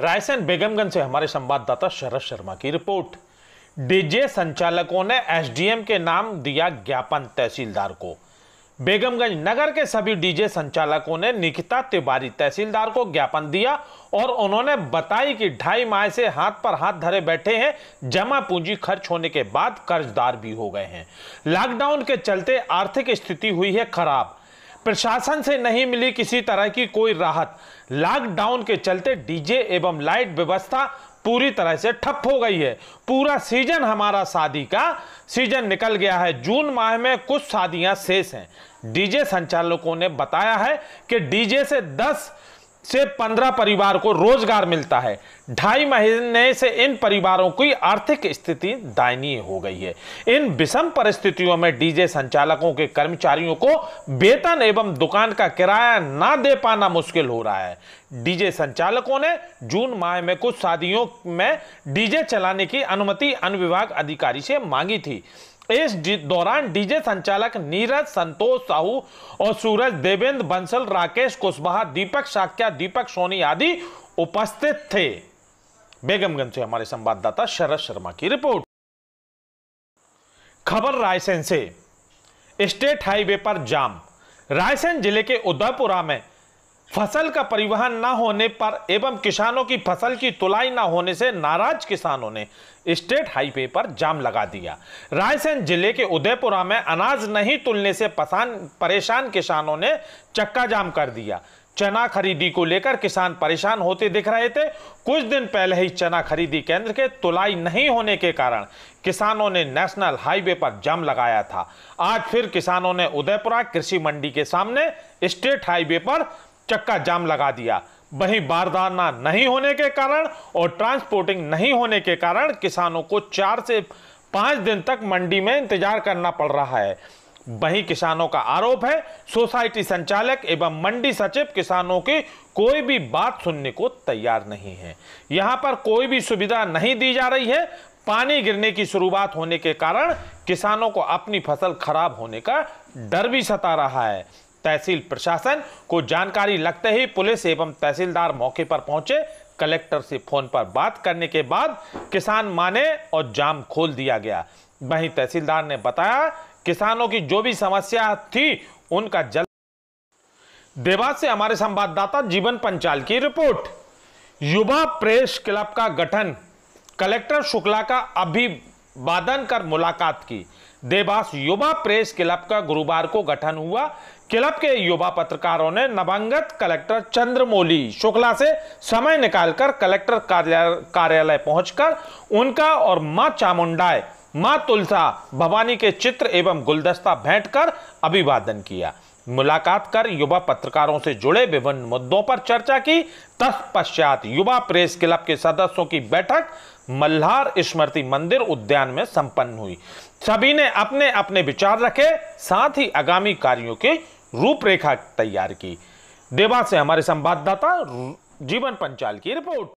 रायसेन बेगमगंज से हमारे संवाददाता शरद शर्मा की रिपोर्ट डीजे संचालकों ने एसडीएम के नाम दिया ज्ञापन तहसीलदार को बेगमगंज नगर के सभी डीजे संचालकों ने निकिता तिवारी तहसीलदार को ज्ञापन दिया और उन्होंने बताई कि ढाई माह से हाथ पर हाथ धरे बैठे हैं जमा पूंजी खर्च होने के बाद कर्जदार भी हो गए हैं लॉकडाउन के चलते आर्थिक स्थिति हुई है खराब प्रशासन से नहीं मिली किसी तरह की कोई राहत लॉकडाउन के चलते डीजे एवं लाइट व्यवस्था पूरी तरह से ठप हो गई है पूरा सीजन हमारा शादी का सीजन निकल गया है जून माह में कुछ शादियां शेष हैं डीजे संचालकों ने बताया है कि डीजे से से पंद्रह परिवार को रोजगार मिलता है ढाई महीने से इन परिवारों की आर्थिक स्थिति दयनीय हो गई है इन विषम परिस्थितियों में डीजे संचालकों के कर्मचारियों को वेतन एवं दुकान का किराया ना दे पाना मुश्किल हो रहा है डीजे संचालकों ने जून माह में कुछ शादियों में डीजे चलाने की अनुमति अनुविभाग विभाग अधिकारी से मांगी थी इस दौरान डीजे संचालक नीरज संतोष साहू और सूरज देवेंद्र बंसल राकेश कुशवाहा दीपक साक्या दीपक सोनी आदि उपस्थित थे बेगमगंज से हमारे संवाददाता शरद शर्मा की रिपोर्ट खबर रायसेन से स्टेट हाईवे पर जाम रायसेन जिले के उदयपुरा में फसल का परिवहन न होने पर एवं किसानों की फसल की तुलाई ना होने से नाराज किसानों ने स्टेट हाईवे पर जाम लगा दिया रायसेन जिले के उदयपुरा में अनाज नहीं तुलने से परेशान किसानों ने चक्का जाम कर दिया चना खरीदी को लेकर किसान परेशान होते दिख रहे थे कुछ दिन पहले ही चना खरीदी केंद्र के तुलाई नहीं होने के कारण किसानों ने नेशनल हाईवे पर जाम लगाया था आज फिर किसानों ने उदयपुरा कृषि मंडी के सामने स्टेट हाईवे पर चक्का जाम लगा दिया वहीं बारदाना नहीं होने के कारण और ट्रांसपोर्टिंग नहीं होने के कारण किसानों को चार से पांच दिन तक मंडी में इंतजार करना पड़ रहा है वहीं किसानों का आरोप है सोसाइटी संचालक एवं मंडी सचिव किसानों की कोई भी बात सुनने को तैयार नहीं है यहां पर कोई भी सुविधा नहीं दी जा रही है पानी गिरने की शुरुआत होने के कारण किसानों को अपनी फसल खराब होने का डर भी सता रहा है तहसील प्रशासन को जानकारी लगते ही पुलिस एवं तहसीलदार मौके पर पहुंचे कलेक्टर से फोन पर बात करने के बाद किसान माने और जाम खोल दिया गया वहीं तहसीलदार ने बताया किसानों की जो भी समस्या थी उनका जल्द देवास से हमारे संवाददाता जीवन पंचाल की रिपोर्ट युवा प्रेस क्लब का गठन कलेक्टर शुक्ला का अभी बादन कर मुलाकात की देवास युवा प्रेस क्लब का गुरुवार को गठन हुआ क्लब के युवा पत्रकारों ने नवंगत कलेक्टर चंद्रमोली शुक्ला से समय निकालकर कलेक्टर कार्यालय पहुंचकर उनका और मां चामुंडाए मां तुलसा भवानी के चित्र एवं गुलदस्ता भेंट कर अभिवादन किया मुलाकात कर युवा पत्रकारों से जुड़े विभिन्न मुद्दों पर चर्चा की तत्पश्चात युवा प्रेस क्लब के सदस्यों की बैठक मल्हार स्मृति मंदिर उद्यान में संपन्न हुई सभी ने अपने अपने विचार रखे साथ ही आगामी कार्यों की रूपरेखा तैयार की देवा से हमारे संवाददाता जीवन पंचाल की रिपोर्ट